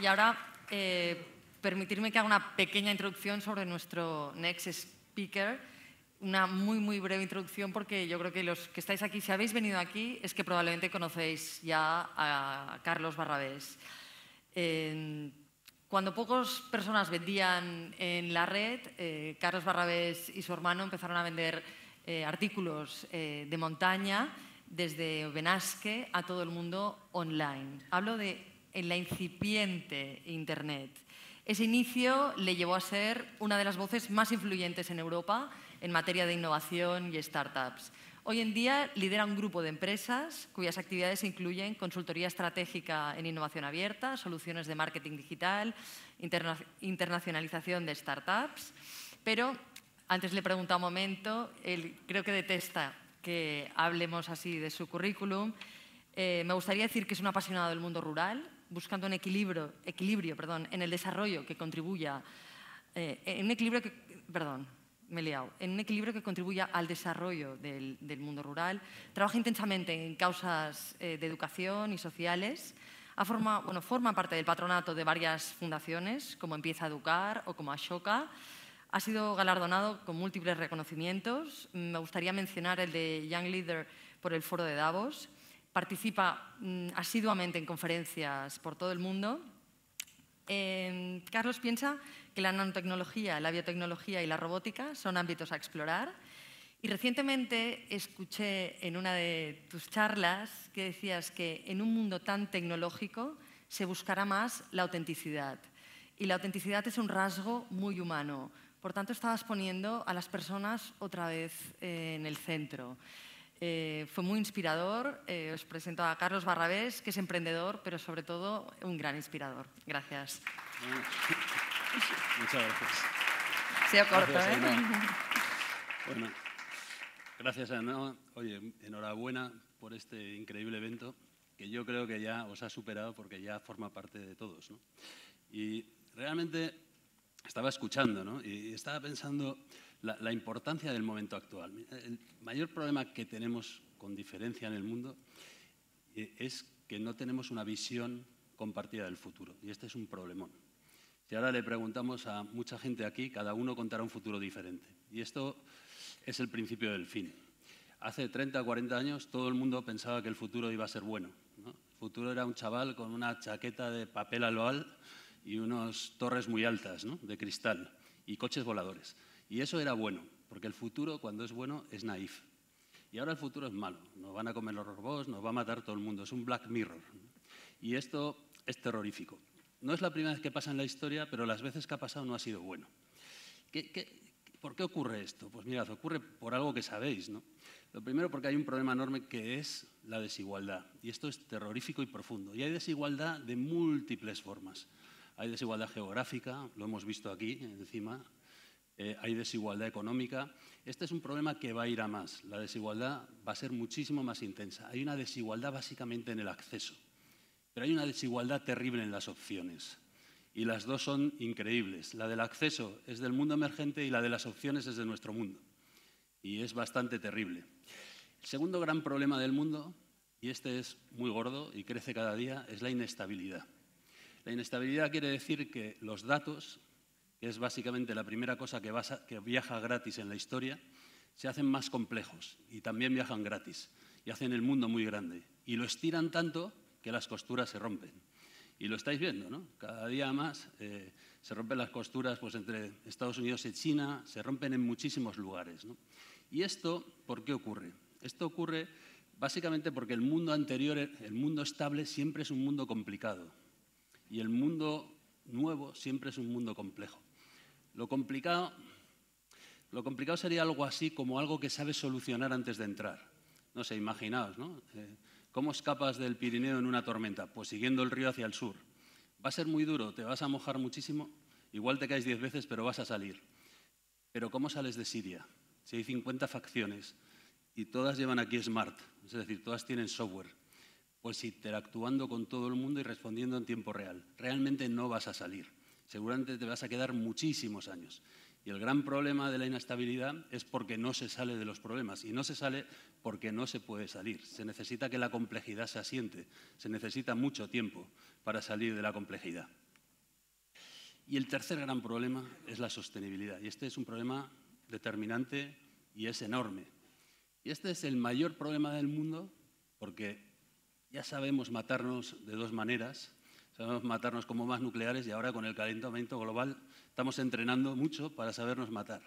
Y ahora, eh, permitirme que haga una pequeña introducción sobre nuestro next speaker. Una muy, muy breve introducción porque yo creo que los que estáis aquí, si habéis venido aquí, es que probablemente conocéis ya a Carlos Barrabés. cuando pocas personas vendían en la red, eh, Carlos Barrabés y su hermano empezaron a vender eh, artículos de montaña desde Benasque a todo el mundo online. Hablo de en la incipiente Internet. Ese inicio le llevó a ser una de las voces más influyentes en Europa en materia de innovación y startups. Hoy en día lidera un grupo de empresas cuyas actividades incluyen consultoría estratégica en innovación abierta, soluciones de marketing digital, internacionalización de startups. Pero antes le pregunta un momento, él creo que detesta que hablemos así de su currículum. Eh, me gustaría decir que es un apasionado del mundo rural, buscando un equilibrio, equilibrio perdón, en el desarrollo que contribuya, eh, en un equilibrio que, perdón, me liado, en un equilibrio que contribuya al desarrollo del, mundo rural. Trabaja intensamente en causas eh, de educación y sociales. Ha forma, bueno, forma parte del patronato de varias fundaciones, como Empieza a Educar o como Ashoka. Ha sido galardonado con múltiples reconocimientos. Me gustaría mencionar el de Young Leader por el Foro de Davos, participa mm, asiduamente en conferencias por todo el mundo. Em, Carlos piensa que la nanotecnología, la biotecnología y la robótica son ámbitos a explorar. Y recientemente escuché en una de tus charlas que decías que en un mundo tan tecnológico se buscará más la autenticidad. Y la autenticidad es un rasgo muy humano. Por tanto, estabas poniendo a las personas otra vez eh, en el centro. Eh, fue muy inspirador. Eh, os presento a Carlos Barrabés, que es emprendedor, pero sobre todo un gran inspirador. Gracias. Muchas gracias. Se ha gracias, ¿eh? Bueno, gracias, Ana. Oye, enhorabuena por este increíble evento, que yo creo que ya os ha superado porque ya forma parte de todos. Y realmente estaba escuchando y estaba pensando la, importancia del momento actual. El mayor problema que tenemos con diferencia en el mundo eh, es que no tenemos una visión compartida del futuro y este es un problemón. Si ahora le preguntamos a mucha gente aquí, cada uno contará un futuro diferente y esto es el principio del fin. Hace 30 o 40 años todo el mundo pensaba que el futuro iba a ser bueno. El futuro era un chaval con una chaqueta de papel aloal y unas torres muy altas de cristal y coches voladores. Y eso era bueno, porque el futuro cuando es bueno es naif. Y ahora el futuro es malo, nos van a comer los robots, nos va a matar todo el mundo, es un Black Mirror. Y esto es terrorífico. No es la primera vez que pasa en la historia, pero las veces que ha pasado no ha sido bueno. ¿Qué, por qué ocurre esto? Pues mirad, ocurre por algo que sabéis, ¿no? Lo primero porque hay un problema enorme que es la desigualdad. Y esto es terrorífico y profundo. Y hay desigualdad de múltiples formas. Hay desigualdad geográfica, lo hemos visto aquí encima, eh, hay desigualdad económica. Este es un problema que va a ir a más. La desigualdad va a ser muchísimo más intensa. Hay una desigualdad básicamente en el acceso, pero hay una desigualdad terrible en las opciones. Y las dos son increíbles. La del acceso es del mundo emergente y la de las opciones es de nuestro mundo. Y es bastante terrible. El segundo gran problema del mundo, y este es muy gordo y crece cada día, es la inestabilidad. La inestabilidad quiere decir que los datos que es básicamente la primera cosa que, viaja gratis en la historia, se hacen más complejos y también viajan gratis y hacen el mundo muy grande. Y lo estiran tanto que las costuras se rompen. Y lo estáis viendo, ¿no? Cada día más eh, se rompen las costuras pues, entre Estados Unidos y China, se rompen en muchísimos lugares. ¿Y esto por qué ocurre? Esto ocurre básicamente porque el mundo anterior, el mundo estable, siempre es un mundo complicado. Y el mundo nuevo siempre es un mundo complejo. Lo complicado, lo complicado sería algo así como algo que sabes solucionar antes de entrar. No sé, imaginaos, ¿no? Eh, ¿Cómo escapas del Pirineo en una tormenta? Pues siguiendo el río hacia el sur. Va a ser muy duro, te vas a mojar muchísimo, igual te caes diez veces, pero vas a salir. Pero ¿cómo sales de Siria? Si hay 50 facciones y todas llevan aquí Smart, es decir, todas tienen software, pues interactuando con todo el mundo y respondiendo en tiempo real. Realmente no vas a salir seguramente te vas a quedar muchísimos años. Y el gran problema de la inestabilidad es porque no se sale de los problemas. Y no se sale porque no se puede salir. Se necesita que la complejidad se asiente. Se necesita mucho tiempo para salir de la complejidad. Y el tercer gran problema es la sostenibilidad. Y este es un problema determinante y es enorme. Y este es el mayor problema del mundo porque ya sabemos matarnos de dos maneras sabemos matarnos como más nucleares y ahora con el calentamiento global estamos entrenando mucho para sabernos matar.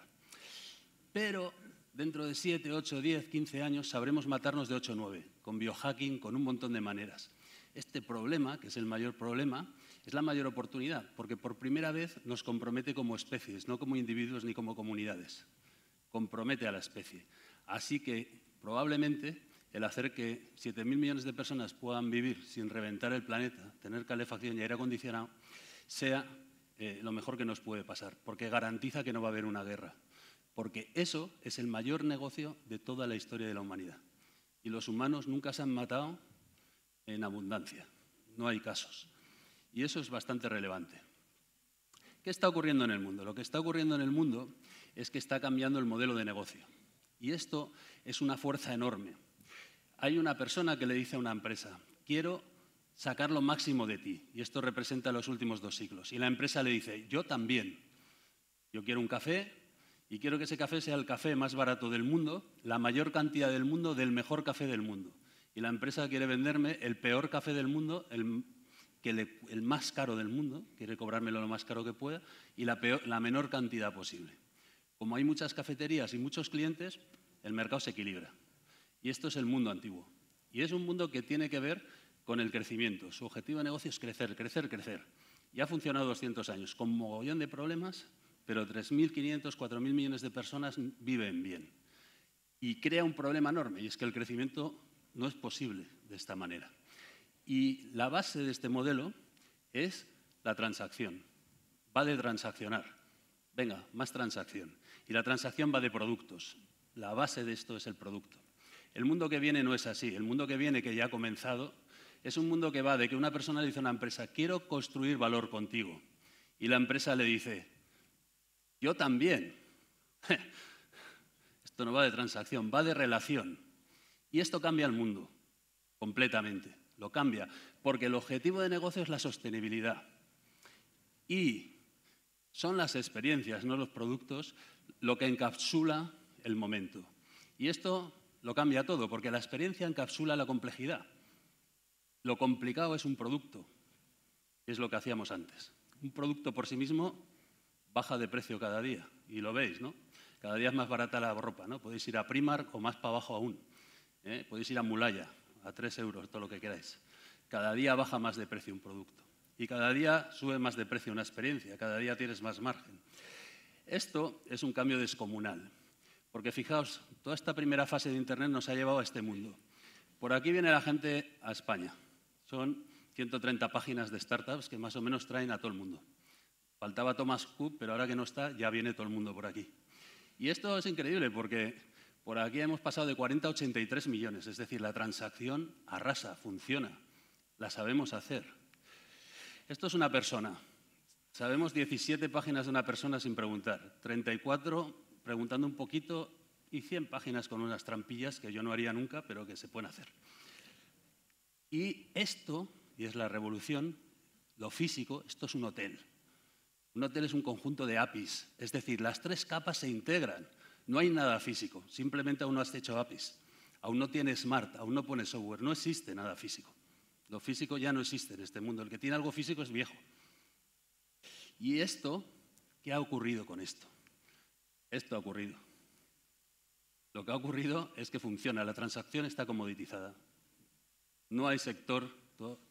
Pero dentro de 7, 8, 10, 15 años sabremos matarnos de 8, 9, con biohacking, con un montón de maneras. Este problema, que es el mayor problema, es la mayor oportunidad, porque por primera vez nos compromete como especies, no como individuos ni como comunidades. Compromete a la especie. Así que probablemente el hacer que 7.000 millones de personas puedan vivir sin reventar el planeta, tener calefacción y aire acondicionado, sea eh, lo mejor que nos puede pasar, porque garantiza que no va a haber una guerra. Porque eso es el mayor negocio de toda la historia de la humanidad. Y los humanos nunca se han matado en abundancia. No hay casos. Y eso es bastante relevante. ¿Qué está ocurriendo en el mundo? Lo que está ocurriendo en el mundo es que está cambiando el modelo de negocio. Y esto es una fuerza enorme hay una persona que le dice a una empresa, quiero sacar lo máximo de ti. Y esto representa los últimos dos siglos. Y la empresa le dice, yo también. Yo quiero un café y quiero que ese café sea el café más barato del mundo, la mayor cantidad del mundo, del mejor café del mundo. Y la empresa quiere venderme el peor café del mundo, el, más caro del mundo, quiere cobrármelo lo más caro que pueda, y la menor cantidad posible. Como hay muchas cafeterías y muchos clientes, el mercado se equilibra. Y esto es el mundo antiguo. Y es un mundo que tiene que ver con el crecimiento. Su objetivo de negocio es crecer, crecer, crecer. Y ha funcionado 200 años, con mogollón de problemas, pero 3.500, 4.000 millones de personas viven bien. Y crea un problema enorme, y es que el crecimiento no es posible de esta manera. Y la base de este modelo es la transacción. Va de transaccionar. Venga, más transacción. Y la transacción va de productos. La base de esto es el producto. El mundo que viene no es así. El mundo que viene, que ya ha comenzado, es un mundo que va de que una persona le dice a una empresa, quiero construir valor contigo. Y la empresa le dice, yo también. Esto no va de transacción, va de relación. Y esto cambia el mundo completamente, lo cambia, porque el objetivo de negocio es la sostenibilidad. Y son las experiencias, no los productos, lo que encapsula el momento. Y esto lo cambia todo, porque la experiencia encapsula la complejidad. Lo complicado es un producto, es lo que hacíamos antes. Un producto por sí mismo baja de precio cada día, y lo veis, ¿no? Cada día es más barata la ropa, ¿no? Podéis ir a Primark o más para abajo aún. ¿eh? Podéis ir a Mulaya, a tres euros, todo lo que queráis. Cada día baja más de precio un producto. Y cada día sube más de precio una experiencia, cada día tienes más margen. Esto es un cambio descomunal. Porque fijaos, toda esta primera fase de Internet nos ha llevado a este mundo. Por aquí viene la gente a España. Son 130 páginas de startups que más o menos traen a todo el mundo. Faltaba Thomas Cook, pero ahora que no está, ya viene todo el mundo por aquí. Y esto es increíble porque por aquí hemos pasado de 40 a 83 millones, es decir, la transacción arrasa, funciona, la sabemos hacer. Esto es una persona. Sabemos 17 páginas de una persona sin preguntar, 34 preguntando un poquito y 100 páginas con unas trampillas que yo no haría nunca, pero que se pueden hacer. Y esto, y es la revolución, lo físico, esto es un hotel. Un hotel es un conjunto de APIs, es decir, las tres capas se integran. No hay nada físico, simplemente aún no has hecho APIs, aún no tiene Smart, aún no pone software, no existe nada físico. Lo físico ya no existe en este mundo, el que tiene algo físico es viejo. ¿Y esto? ¿Qué ha ocurrido con esto? Esto ha ocurrido. Lo que ha ocurrido es que funciona, la transacción está comoditizada. No hay sector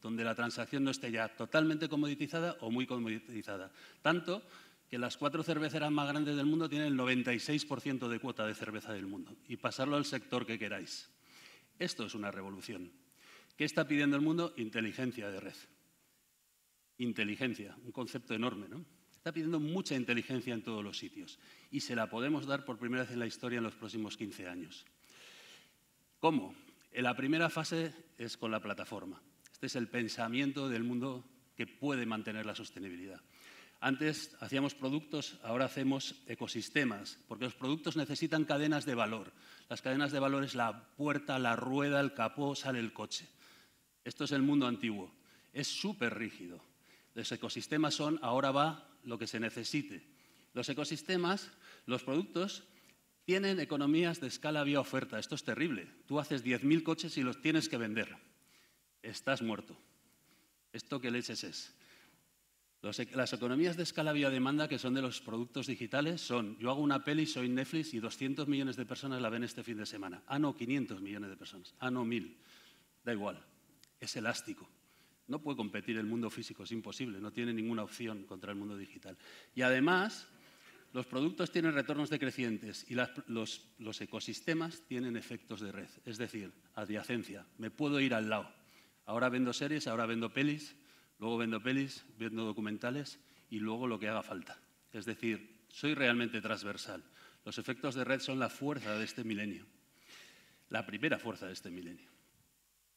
donde la transacción no esté ya totalmente comoditizada o muy comoditizada. Tanto que las cuatro cerveceras más grandes del mundo tienen el 96% de cuota de cerveza del mundo y pasarlo al sector que queráis. Esto es una revolución. ¿Qué está pidiendo el mundo? Inteligencia de red. Inteligencia, un concepto enorme, ¿no? Está pidiendo mucha inteligencia en todos los sitios y se la podemos dar por primera vez en la historia en los próximos 15 años. ¿Cómo? En la primera fase es con la plataforma. Este es el pensamiento del mundo que puede mantener la sostenibilidad. Antes hacíamos productos, ahora hacemos ecosistemas, porque los productos necesitan cadenas de valor. Las cadenas de valor es la puerta, la rueda, el capó, sale el coche. Esto es el mundo antiguo. Es súper rígido. Los ecosistemas son, ahora va lo que se necesite. Los ecosistemas, los productos, tienen economías de escala vía oferta. Esto es terrible. Tú haces 10.000 coches y los tienes que vender. Estás muerto. ¿Esto que leches es? E, las economías de escala vía demanda, que son de los productos digitales, son yo hago una peli, soy Netflix y 200 millones de personas la ven este fin de semana. Ah, no, 500 millones de personas. Ah, no, 1.000. Da igual. Es elástico. No puede competir el mundo físico, es imposible, no tiene ninguna opción contra el mundo digital. Y además, los productos tienen retornos decrecientes y los, los, ecosistemas tienen efectos de red, es decir, adyacencia. Me puedo ir al lado. Ahora vendo series, ahora vendo pelis, luego vendo pelis, vendo documentales y luego lo que haga falta. Es decir, soy realmente transversal. Los efectos de red son la fuerza de este milenio, la primera fuerza de este milenio.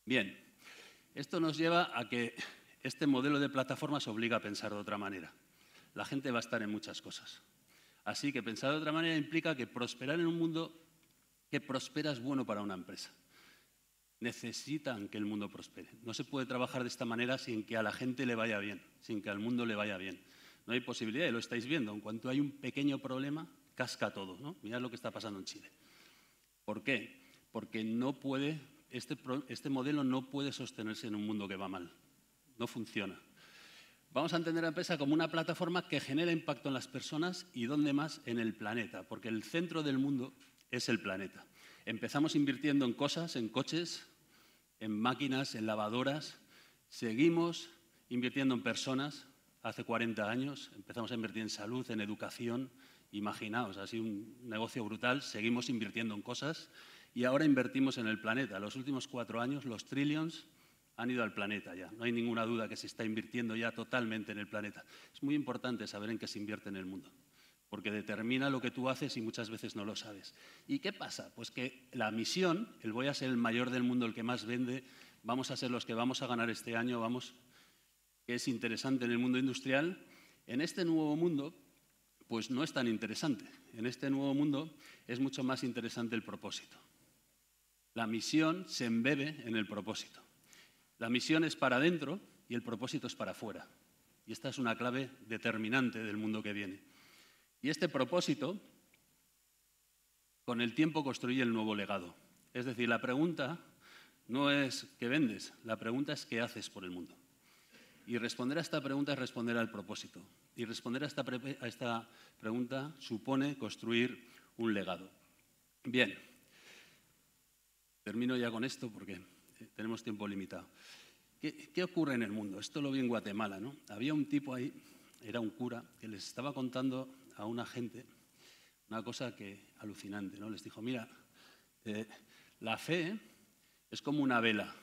Bien, esto nos lleva a que este modelo de plataformas obliga a pensar de otra manera. La gente va a estar en muchas cosas. Así que pensar de otra manera implica que prosperar en un mundo que prospera es bueno para una empresa. Necesitan que el mundo prospere. No se puede trabajar de esta manera sin que a la gente le vaya bien, sin que al mundo le vaya bien. No hay posibilidad, y lo estáis viendo. En cuanto hay un pequeño problema, casca todo. ¿no? Mirad lo que está pasando en Chile. ¿Por qué? Porque no puede este, este, modelo no puede sostenerse en un mundo que va mal. No funciona. Vamos a entender a la empresa como una plataforma que genera impacto en las personas y ¿dónde más en el planeta, porque el centro del mundo es el planeta. Empezamos invirtiendo en cosas, en coches, en máquinas, en lavadoras, seguimos invirtiendo en personas. Hace 40 años empezamos a invertir en salud, en educación. Imaginaos, ha sido un negocio brutal, seguimos invirtiendo en cosas y ahora invertimos en el planeta. Los últimos cuatro años los trillions han ido al planeta ya. No hay ninguna duda que se está invirtiendo ya totalmente en el planeta. Es muy importante saber en qué se invierte en el mundo, porque determina lo que tú haces y muchas veces no lo sabes. ¿Y qué pasa? Pues que la misión, el voy a ser el mayor del mundo, el que más vende, vamos a ser los que vamos a ganar este año, vamos, que es interesante en el mundo industrial, en este nuevo mundo, pues no es tan interesante. En este nuevo mundo es mucho más interesante el propósito. La misión se embebe en el propósito. La misión es para adentro y el propósito es para afuera. Y esta es una clave determinante del mundo que viene. Y este propósito, con el tiempo, construye el nuevo legado. Es decir, la pregunta no es qué vendes, la pregunta es qué haces por el mundo. Y responder a esta pregunta es responder al propósito. Y responder a esta, a esta pregunta supone construir un legado. Bien, Termino ya con esto porque eh, tenemos tiempo limitado. ¿Qué, ocurre en el mundo? Esto lo vi en Guatemala, ¿no? Había un tipo ahí, era un cura, que les estaba contando a una gente una cosa que alucinante, ¿no? Les dijo, mira, eh, la fe es como una vela.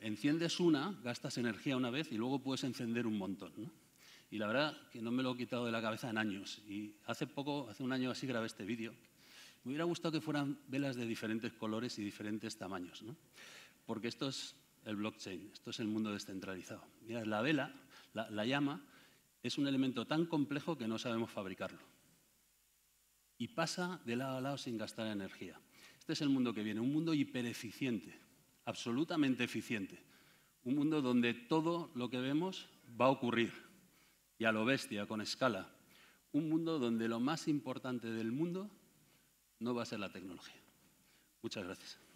Enciendes una, gastas energía una vez y luego puedes encender un montón, ¿no? Y la verdad que no me lo he quitado de la cabeza en años. Y hace poco, hace un año así grabé este vídeo, hubiera gustado que fueran velas de diferentes colores y diferentes tamaños, porque esto es el blockchain, esto es el mundo descentralizado. Mira, la vela, la, la llama, es un elemento tan complejo que no sabemos fabricarlo. Y pasa de lado a lado sin gastar energía. Este es el mundo que viene, un mundo hipereficiente, absolutamente eficiente. Un mundo donde todo lo que vemos va a ocurrir, y a lo bestia, con escala. Un mundo donde lo más importante del mundo no va a ser la tecnología. Muchas gracias.